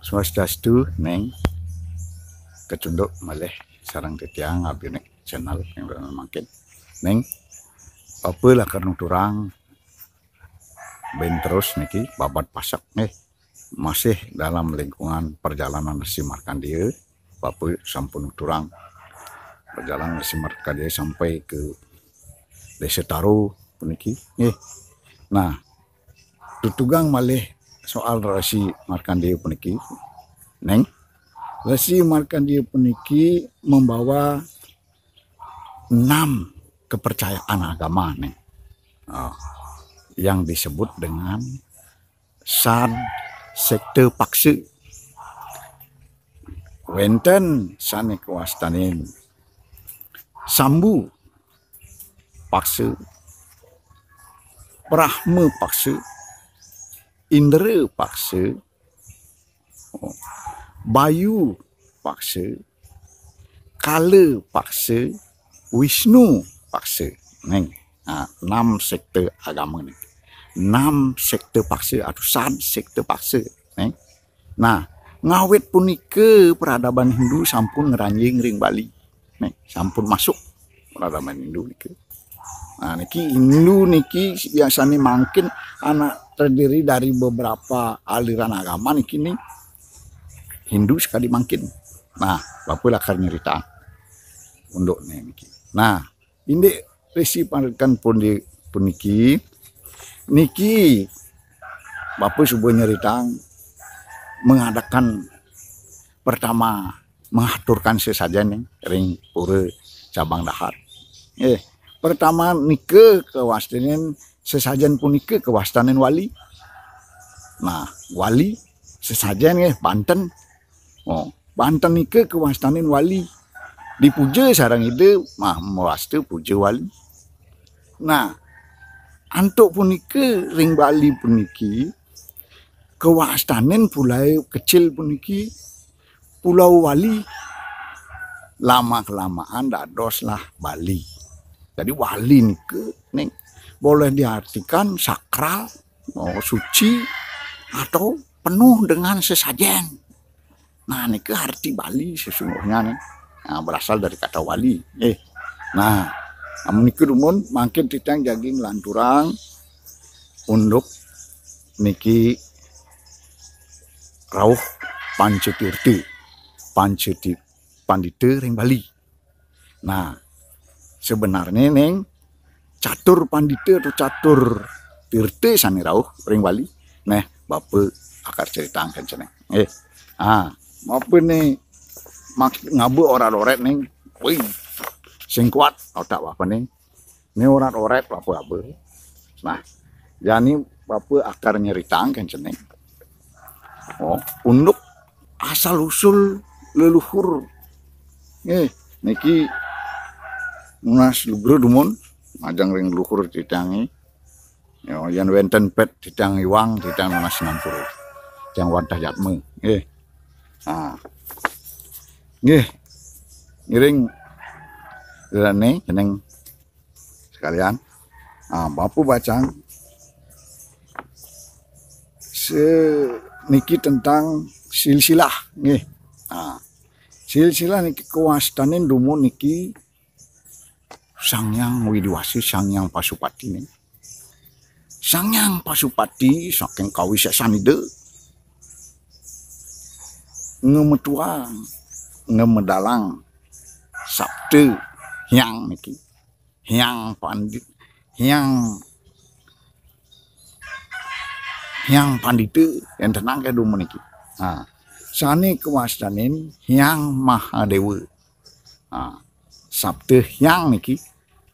swastiastu neng kecunduk malih sarang titiang abdi nek channel yang makin neng apa lah karena turang ben terus niki babat pasak nih masih dalam lingkungan perjalanan si Markandia bapu sampun turang perjalanan si Markandia sampai ke Desa taru puniki nih nah tutugang malih soal resi Markandeya puniki neng resi Markandeya puniki membawa enam kepercayaan agama neng oh, yang disebut dengan sad sekte pakse wenten kewastanin. sambu pakse Brahma Pakse. indera paksa bayu paksa kala paksa wisnu paksa ni ha, enam sektor agama ni enam sektor paksa atau san sektor paksa ni nah ngawet ke peradaban Hindu sampun ngeranjing ring Bali ni sampun masuk peradaban Hindu ni ke Nah, niki Hindu niki biasanya mungkin anak terdiri dari beberapa aliran agama niki ini Hindu sekali mungkin. Nah, bapak akan nyerita untuk nih niki. Nah, ini resi panrekan pun di pun niki niki bapak sebuah nyerita mengadakan pertama mengaturkan sesajen yang ring pura cabang dahar. Eh, pertama nike kewastanin sesajen pun punike kewastanin wali nah wali sesajen ya Banten oh Banten nike kewastanin wali dipuja sarang itu mah mewaste puja wali nah antuk punike ring Bali puniki kewastanin pulau kecil puniki pulau wali lama kelamaan dados lah Bali jadi walin ke neng boleh diartikan sakral, oh, suci atau penuh dengan sesajen. Nah, ini ke arti Bali sesungguhnya nih. Nah, berasal dari kata wali. Eh, nah, namun niki rumun makin titang jaging lanturang untuk niki rauh pancetirti panceti pandite ring Bali. Nah, sebenarnya neng catur pandite atau catur tirte sanirauh rauh ring wali neh bape akar cerita angkan ceneng eh ah apa nih mak ngabu orang orang neng woi sing kuat tak apa nih ini orang oret bapak. apa nah jadi bapak akar nyerita angkan ceneng oh unduk asal usul leluhur eh niki Munas lubro dumun majang ring luhur ditangi. Ya yen wenten pet ditangi wang ditang Munas 60. Jang wadah yatme. Nggih. Ah. Nggih. Ngiring rene jeneng sekalian. Ah, bapu bacang se niki tentang silsilah nggih. Ah. Silsilah niki kuwastanin dumun niki Sang yang Sangyang sang yang Pasupati sang yang Pasupati saking kawisa sanide ngemetua ngemedalang sabtu yang niki yang pandit yang yang pandite yang tenang ke dulu niki Ah, sani kewastanin yang mahadewa nah, Sabtu yang niki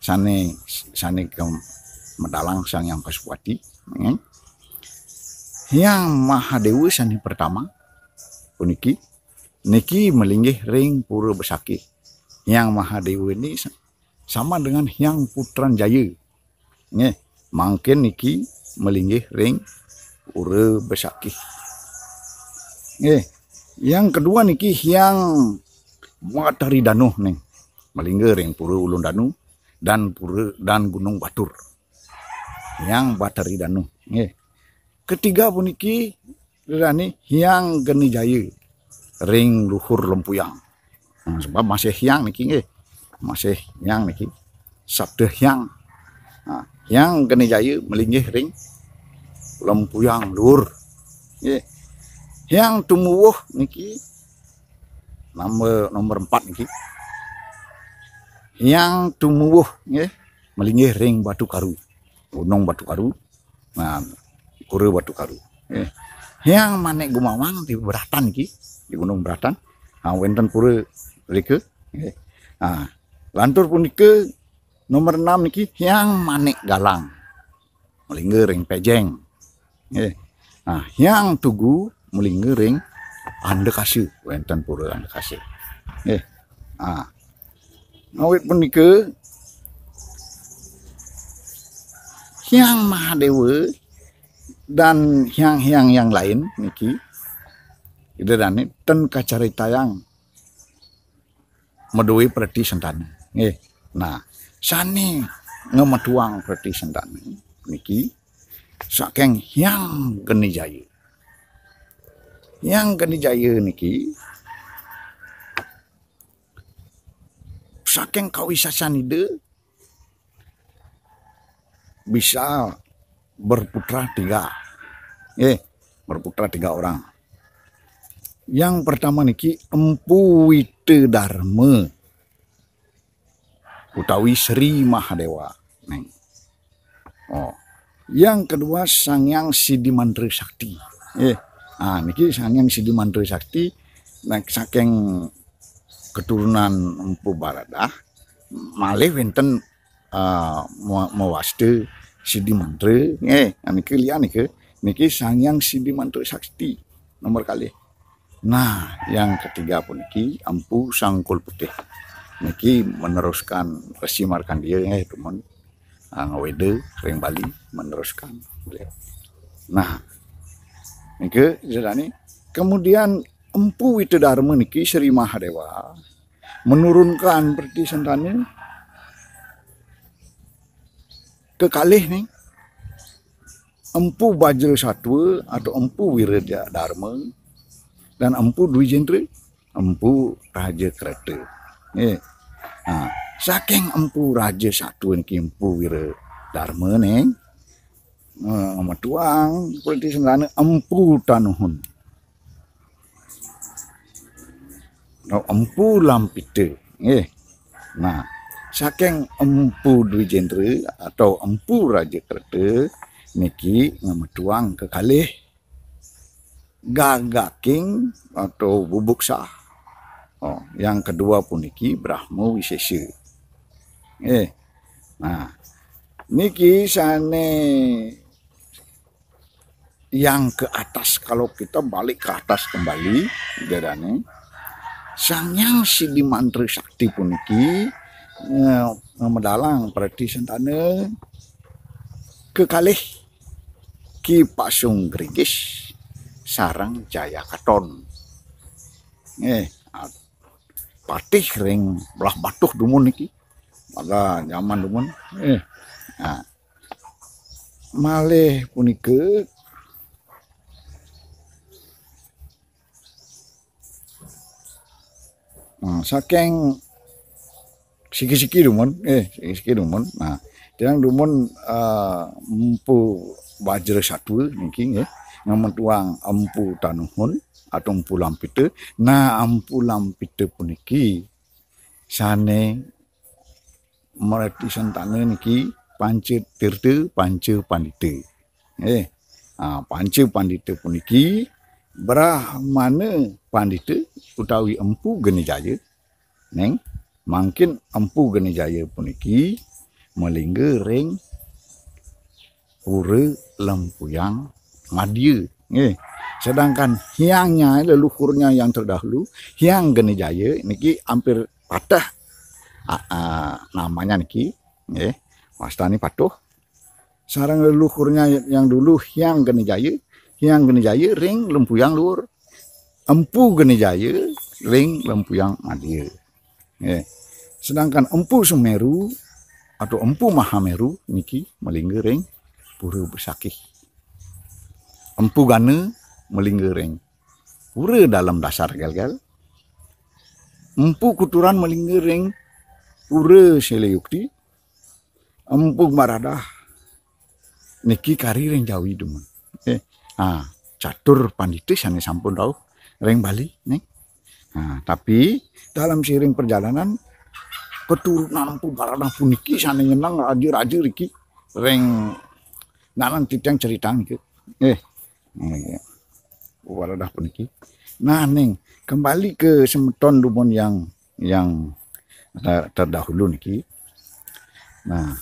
sane sane ke Medalang sang yang Pasuwati neng. Ya. yang dewa sane pertama puniki niki melinggih ring pura besaki yang maha dewa ini sama dengan yang Putran Jaya nge mungkin niki melinggih ring pura besaki nge yang kedua niki yang Matahari Danuh neng Melinggering, Pura Ulun Danu, dan Pura dan Gunung Batur. Yang Batari Danu. Nggih. Ketiga puniki ini hiang geni jaya ring luhur lempuyang. Hmm, sebab masih hiang niki nggih. Masih hiang niki. Sabda hiang. Nah, yang geni jaya melinggih ring lempuyang luhur. Nggih. Hiang tumuwuh niki nomor nomor 4 niki yang tumbuh, ya melingih ring batu karu gunung batu karu nah kure batu karu ya. yang manek gumawang di beratan ki di gunung beratan ah wenten kure rike ya. ah lantur ke nomor enam niki yang manek galang melingih ring pejeng ya. nah yang tugu melingih ring ande kasih wenten pura ande kasih ya. ah Ngawit pun ni ke Hiang Mahadewa Dan hiang-hiang yang lain Niki Kita dah ni Ten kacarita yang Medui perhati sentan Eh Nah Sani Ngematuang perhati sentan Niki Sakeng Hiang Genijaya Hiang Genijaya Niki Niki saking kau deh bisa berputra tiga eh berputra tiga orang yang pertama niki Empu Wite Dharma utawi Sri Mahadewa neng oh yang kedua sang yang Sidi mantri Sakti eh ah niki sang yang Sidi mantri Sakti neng saking keturunan Empu Barada malih wonten uh, mewaste Sidi Mantra eh nah, niki liyan niki niki Sangyang Sidi Mantra Sakti nomor kali nah yang ketiga pun niki Empu Sangkul Putih niki meneruskan Resi Markandia eh teman Angwede ah, sering Bali meneruskan beliau nah niki jadi kemudian empu itu dharma niki Sri Mahadewa menurunkan perti sentane ke kalih nih empu bajel satu atau empu wiraja dharma dan empu dwi Jentri, empu raja kereta eh nah, saking empu raja satwa niki empu wira dharma nih eh, Nah, tuang seperti sendana empu tanuhun no empu lampite eh nah saking empu Dwi Jendre atau empu Raja Krede niki ngemeduang ke kalih gagaking atau bubuk sah oh, yang kedua pun niki Brahmo Wisesa eh nah niki sane yang ke atas kalau kita balik ke atas kembali jadane sangyang si dimantri sakti puniki eh, medalang perdi sentane kekalih ki pasung gringgis sarang jaya katon eh ah, patih ring belah batuh dumun niki pada zaman dumun eh nah, malih punike Nah, saking siki-siki dumun, eh siki-siki dumun. Nah, dirang dumun uh, ah, empu wajre satu niki nggih. Ngamun tuang empu tanuhun atau empu lampite. Nah, empu lampite puniki sane mereti sentane niki pancir tirte pancir pandite. Eh, nah, pance pandite puniki Brahmana pandita utawi empu genijaya neng mungkin empu genijaya puniki melingga ring ure lempuyang madia eh. sedangkan hiangnya leluhurnya yang terdahulu hiang genijaya niki hampir patah uh, uh, namanya niki eh. Pastani patuh sarang leluhurnya yang dulu hiang genijaya yang geni jaya ring lempuyang lur Empu geni jaya ring lempuyang madia. Ya. Sedangkan empu Semeru atau empu Mahameru niki melingga ring pura bersakih. Empu gana melingga ring pura dalam dasar gel-gel. Empu kuturan melingga ring pura seleyukti. Empu maradah niki kari ring jawi demen. Ah, catur panditis yang sampun tau ring Bali nih. Nah, tapi dalam siring perjalanan keturunan pun pubarana puniki sana nyenang aja aja riki ring nanan titang cerita nih Eh, wala ya. dah puniki. Nah, neng kembali ke semeton lumon yang yang ter terdahulu niki. Nah,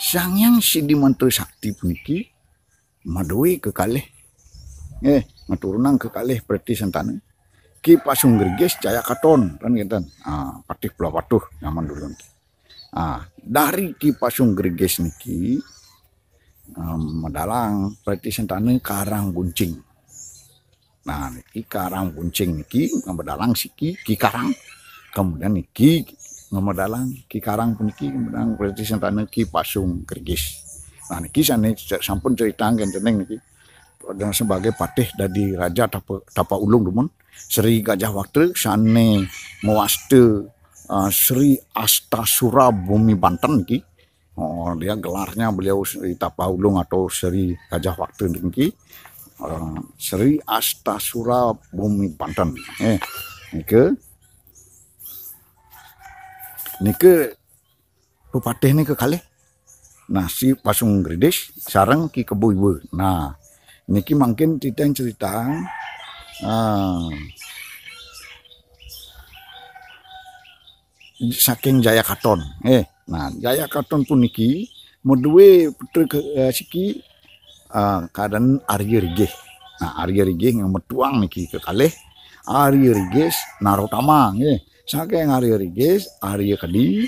Sang Yang si dimantu Sakti puniki madui Kalih, eh maturunang kalih berarti sentana ki pasung gerges caya katon kan gitu ah pati pulau patuh nyaman dulu nanti. ah dari ki pasung gerges niki um, madalang berarti sentana karang kuncing. nah niki karang kuncing niki madalang siki ki karang kemudian niki ngamadalang ki karang puniki kemudian berarti sentana ki pasung gerges Nah niki sani sampun cerita jeneng niki sebagai patih dari raja tapa, tapa ulung dumun Sri Gajah Waktu sana mewaste uh, Sri Astasura Bumi Banten niki oh, dia gelarnya beliau Sri Tapa Ulung atau Sri Gajah Waktu niki uh, Sri Astasura Bumi Banten eh Niki. nike ni ke kali nasi pasung gredes sarang ki ibu nah niki mungkin yang cerita uh, saking Jaya Katon eh nah Jaya Katon pun niki mau dua putri uh, siki uh, keadaan Arya rige nah Arya rige yang metuang niki ke kale Arya Rigeh Narotama eh saking Arya Rigeh Arya Kedi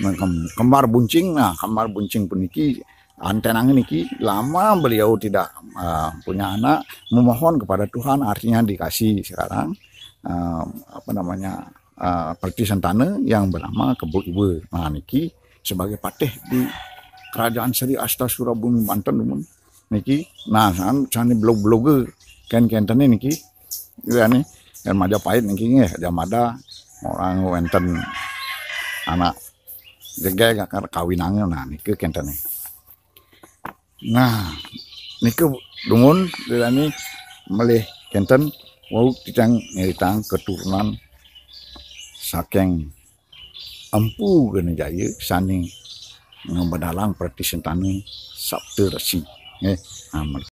Nah, kembar buncing nah kembar buncing puniki antenang niki lama beliau tidak uh, punya anak memohon kepada Tuhan artinya dikasih sekarang uh, apa namanya uh, eh, perti sentane yang bernama Kebu ibu nah niki sebagai patih di kerajaan Sri Asta Surabumi Banten dumun niki nah san sani blog blogger ken tani niki ya nih yang maja pahit niki ya Jamada orang Wenten anak jengke ya, kakak kawinannya nah niku kenten. nah niku dungun dilani melih kenten mau titang ngiritang keturunan saking empu gene jaya sani ngebedalang perti sentani sabtu resi eh amat